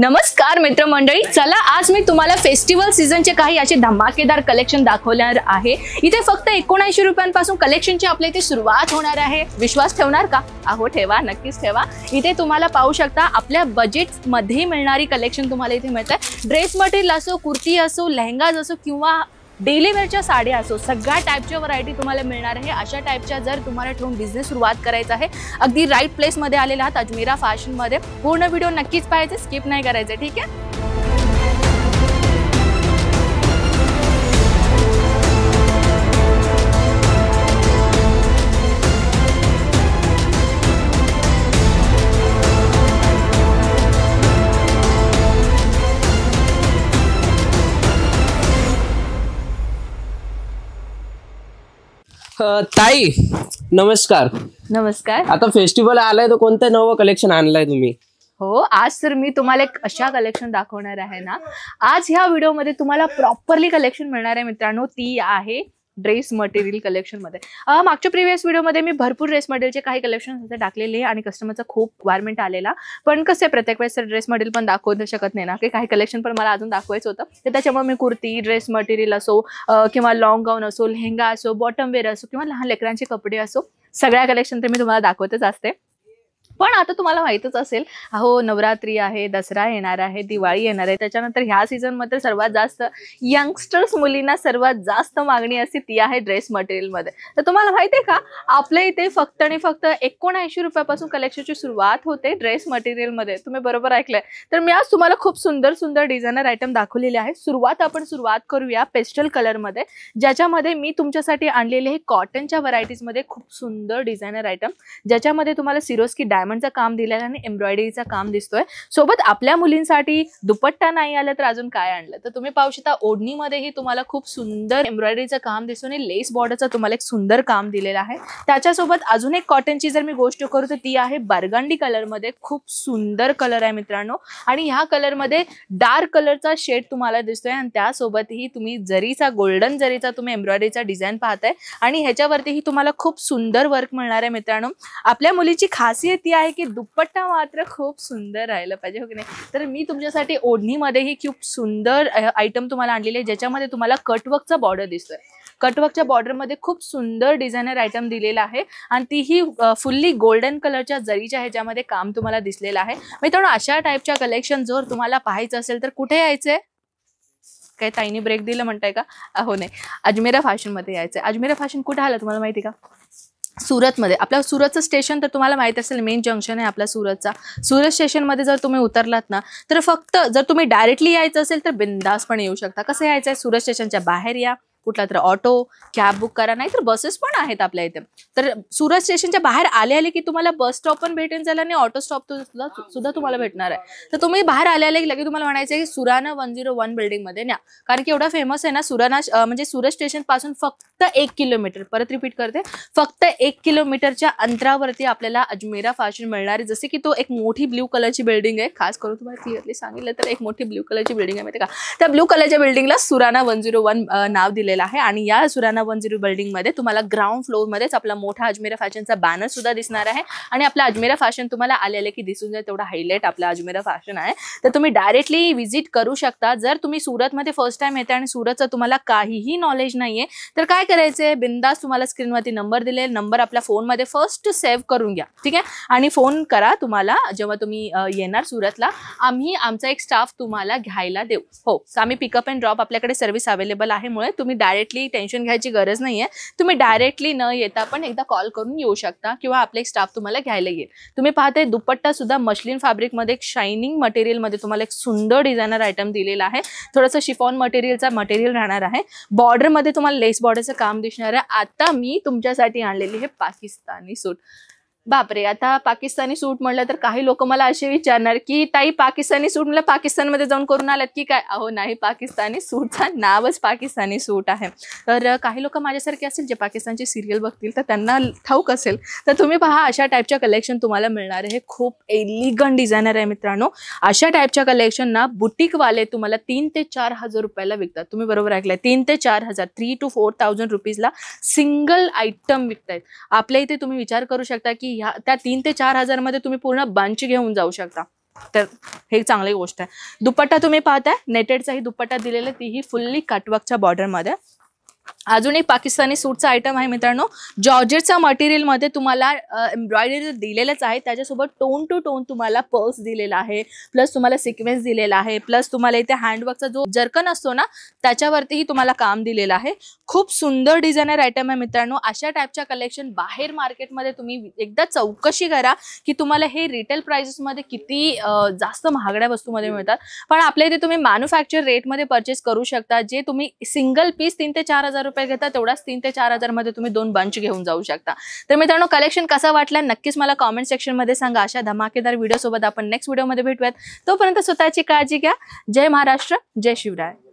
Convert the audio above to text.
नमस्कार मित्रमंडळी चला आज मी तुम्हाला फेस्टिवल सीझनचे काही असे धमाकेदार कलेक्शन दाखवणार आहे इथे फक्त एकोणऐंशी रुपयांपासून कलेक्शनची आपल्या इथे सुरुवात होणार आहे विश्वास ठेवणार का अहो ठेवा नक्कीच ठेवा इथे तुम्हाला पाहू शकता आपल्या मध्ये मिळणारी कलेक्शन तुम्हाला इथे मिळत आहे ड्रेस मटेरियल असो कुर्ती असो लेहंगाज असो किंवा डेली वेअरच्या साड्या असो सगळ्या टाईपच्या व्हरायटी तुम्हाला मिळणार आहे अशा टाईपच्या जर तुम्हाला ठेवून बिझनेस सुरुवात करायचा आहे अगदी राईट प्लेसमध्ये आलेला आहात अजमेरा फॅशनमध्ये पूर्ण व्हिडिओ नक्कीच पाहायचे स्किप नाही करायचे ठीक आहे ताई नमस्कार नमस्कार आता फेस्टिवल आलाय तर कोणतं नवं कलेक्शन आणलाय तुम्ही हो आज तर मी तुम्हाला एक अशा कलेक्शन दाखवणार आहे ना आज ह्या व्हिडिओमध्ये तुम्हाला प्रॉपरली कलेक्शन मिळणार आहे मित्रांनो ती आहे ड्रेस मटेरियल कलेक्शनमध्ये मागच्या प्रिव्हियस व्हिडिओमध्ये मी भरपूर ड्रेस मॉडेलचे काही कलेक्शन टाकलेले आहे आणि कस्टमरचा खूप रिक्वायरमेंट आलेला पण कसं आहे प्रत्येक वेळेस ड्रेस मटेरियल पण दाखवू शकत नाही ना की काही कलेक्शन पण मला अजून दाखवायचं होतं तर त्याच्यामुळे मी कुर्ती ड्रेस मटेरियल असो किंवा लॉंग गाऊन असो लेहंगा असो बॉटम वेअर असो किंवा लहान लेकरांचे कपडे असो सगळ्या कलेक्शन तर मी तुम्हाला दाखवतच असते पण आता तुम्हाला माहितच असेल अहो नवरात्री आहे दसरा येणार आहे दिवाळी येणार आहे त्याच्यानंतर ह्या सीझनमध्ये सर्वात जास्त यंगस्टर्स मुलींना सर्वात जास्त मागणी असते ती आहे ड्रेस मटेरियलमध्ये तर तुम्हाला माहिती आहे का आपल्या इथे फक्त आणि फक्त एकोणऐंशी रुपयापासून कलेक्शनची सुरुवात होते ड्रेस मटेरियलमध्ये तुम्ही बरोबर ऐकलंय तर मी आज तुम्हाला खूप सुंदर सुंदर डिझायनर आयटम दाखवलेले आहे सुरुवात आपण सुरुवात करूया पेस्टल कलरमध्ये ज्याच्यामध्ये मी तुमच्यासाठी आणलेले हे कॉटनच्या व्हरायटीजमध्ये खूप सुंदर डिझायनर आयटम ज्याच्यामध्ये तुम्हाला सिरोस्की डायम काम दिलेलं आणि एम्ब्रॉयडरीचं काम दिसतोय सोबत आपल्या मुलींसाठी दुपट्टा नाही आला तर अजून काय आणलं तर तुम्ही पाहू शकता ओढणीमध्येही तुम्हाला खूप सुंदर एम्ब्रॉयडरीचं काम आणि लेस बॉर्डरचं तुम्हाला एक सुंदर काम दिलेलं आहे त्याच्यासोबत अजून एक कॉटनची जर मी गोष्ट करू तर ती आहे कलर कलरमध्ये खूप सुंदर कलर आहे मित्रांनो आणि ह्या कलरमध्ये डार्क कलरचा शेड तुम्हाला दिसतोय आणि त्यासोबतही तुम्ही जरीचा गोल्डन जरीचा तुम्ही एम्ब्रॉयडरीचा डिझाईन पाहताय आणि ह्याच्यावरतीही तुम्हाला खूप सुंदर वर्क मिळणार आहे मित्रांनो आपल्या मुलीची खासियत ती आहे की दुपट्टा मात्र खूप सुंदर राहिलं पाहिजे हो की नाही तर मी तुमच्यासाठी ओढणीमध्ये ही खूप सुंदर आयटम तुम्हाला आणलेली आहे ज्याच्यामध्ये तुम्हाला कटवर्कचा बॉर्डर दिसतोय कटवर्कच्या बॉर्डरमध्ये खूप सुंदर डिझायनर आयटम दिलेला आहे आणि तीही फुल्ली गोल्डन कलरच्या जरीच्या आहे ज्यामध्ये काम तुम्हाला दिसलेलं आहे मित्रांनो अशा टाईपच्या कलेक्शन जर तुम्हाला पाहायचं असेल तर कुठे यायचं काही ताईने ब्रेक दिलं म्हणताय का हो नाही अजमेरा फॅशनमध्ये यायचं आहे अजमेरा फॅशन कुठे आलं तुम्हाला माहिती का सुरतमध्ये आपल्या सुरतचं स्टेशन तर तुम्हाला माहीत असेल मेन जंक्शन आहे आपल्या सुरतचा सुरत स्टेशनमध्ये जर तुम्ही उतरलात ना तर फक्त जर तुम्ही डायरेक्टली यायचं असेल तर बिंदासपणे येऊ शकता कसं यायचं आहे सुरत स्टेशनच्या बाहेर या कुठला तर ऑटो कॅब बुक करा नाही तर बसेस पण आहेत आपल्या इथे तर सुरत स्टेशनच्या बाहेर आले आले की तुम्हाला बस स्टॉप पण भेटेन झाला आणि ऑटो स्टॉप सुद्धा तुम्हाला भेटणार आहे तर तुम्ही बाहेर आले आले लगेच तुम्हाला म्हणायचं आहे की सुराना वन झिरो वन बिल्डिंगमध्ये न्या कारण की एवढा फेमस आहे ना सुराना म्हणजे सुरत स्टेशन पासून फक्त एक किलोमीटर परत रिपीट करते फक्त एक किलोमीटरच्या अंतरावरती आपल्याला अजमेरा फाशन मिळणार आहे जसे की तो एक मोठी ब्ल्यू कलरची बिल्डिंग आहे खास करून तुम्हाला क्लिअरली सांगितलं तर एक मोठी ब्लू कलरची बिल्डिंग आहे माहिती का त्या ब्लू कलरच्या बिल्डिंगला सुराना वन झिरो वन नाव दिलेलं केलेला आहे आणि या सुराना वन झिरो बिल्डिंगमध्ये तुम्हाला ग्राउंड फ्लोअरमध्येच आपला मोठा अजमेरा फॅशनचा बॅनर सुद्धा दिसणार आहे आणि आपला अजमेरा फॅशन तुम्हाला आलेले की दिसून जाईल तेवढा हायलाईट आपला अजमेरा फॅशन आहे तर तुम्ही डायरेक्टली व्हिजिट करू शकता जर तुम्ही सुरतमध्ये फर्स्ट टाइम येते आणि सुरतचं तुम्हाला काहीही नॉलेज नाहीये तर काय करायचंय बिंदास तुम्हाला स्क्रीनवरती नंबर दिले नंबर आपल्या फोनमध्ये फर्स्ट सेव्ह करून घ्या ठीक आहे आणि फोन करा तुम्हाला जेव्हा तुम्ही येणार सुरतला आम्ही आमचा एक स्टाफ तुम्हाला घ्यायला देऊ हो आम्ही पिकअप अँड ड्रॉप आपल्याकडे सर्व्हिस अवेलेबल आहे मुळे तुम्ही डायरेक्टली टेन्शन घ्यायची गरज नाही आहे तुम्ही डायरेक्टली न येता पण एकदा कॉल करून येऊ शकता किंवा आपला एक स्टाफ तुम्हाला घ्यायला येईल तुम्ही पाहताय दुपट्टा सुद्धा मशलिन फॅब्रिकमध्ये एक शायनिंग मध्ये तुम्हाला एक सुंदर डिझायनर आयटम दिलेला आहे थोडंसं शिफॉन मटेरियलचा मटेरियल राहणार आहे बॉर्डरमध्ये तुम्हाला लेस बॉर्डरचं काम दिसणार आहे आता मी तुमच्यासाठी आणलेली हे पाकिस्तानी सूट बापरे आता पाकिस्तानी सूट म्हणलं तर काही लोक मला असे विचारणार की ताई पाकिस्तानी सूट म्हणलं पाकिस्तानमध्ये जाऊन करून आलात की काय अहो नाही पाकिस्तानी सूटचा नावच पाकिस्तानी सूट आहे तर काही लोक माझ्यासारखे असतील जे पाकिस्तानचे सिरियल बघतील तर त्यांना ठाऊक असेल तर तुम्ही पहा अशा टाईपच्या कलेक्शन तुम्हाला मिळणार आहे खूप एलिगंट डिझायनर आहे मित्रांनो अशा टाईपच्या कलेक्शन ना बुटीकवाले तुम्हाला तीन ते चार हजार रुपयाला विकतात तुम्ही बरोबर ऐकलाय तीन ते चार हजार थ्री टू फोर थाउजंड रुपीजला सिंगल आयटम विकतायत आपल्या इथे तुम्ही विचार करू शकता की त्या तीन ते चार हज़ार मध्ये तुम्ही पूर्ण बंच घेऊन जाऊ शकता तर हे चांगली गोष्ट आहे दुपट्टा तुम्ही पाहताय नेटेडचाही दुपट्टा दिलेला तीही फुल्ली कटवर्कच्या बॉर्डरमध्ये अजून एक पाकिस्तानी सूटचा आयटम आहे मित्रांनो जॉर्जेटच्या मटेरियलमध्ये तुम्हाला एम्ब्रॉयडरी दिलेलंच आहे त्याच्यासोबत टोन टू टोन तुम्हाला पर्स दिलेला आहे प्लस तुम्हाला सिक्वेन्स दिलेला आहे प्लस तुम्हाला इथे हँडवर्कचा जो जर्कन असतो ना त्याच्यावरतीही तुम्हाला काम दिलेलं आहे खूप सुंदर डिझायनर आयटम आहे मित्रांनो अशा टाईपच्या कलेक्शन बाहेर मार्केटमध्ये तुम्ही एकदा चौकशी करा की तुम्हाला हे रिटेल प्राइसेसमध्ये किती जास्त महागड्या वस्तूमध्ये मिळतात पण आपल्या इथे तुम्ही मॅन्युफॅक्चर रेटमध्ये परचेस करू शकता जे तुम्ही सिंगल पीस तीन ते चार हजार हजार रुपये घेता तेवढाच तीन ते चार हजार मध्ये तुम्ही दोन बंच घेऊन जाऊ शकता तर मित्रांनो कलेक्शन कसा वाटला नक्कीच मला कॉमेंट मध्ये सांगा अशा धमाकेदार व्हिडिओ सोबत आपण नेक्स्ट व्हिडिओमध्ये भेटूयात तोपर्यंत स्वतःची काळजी घ्या जय महाराष्ट्र जय शिवराय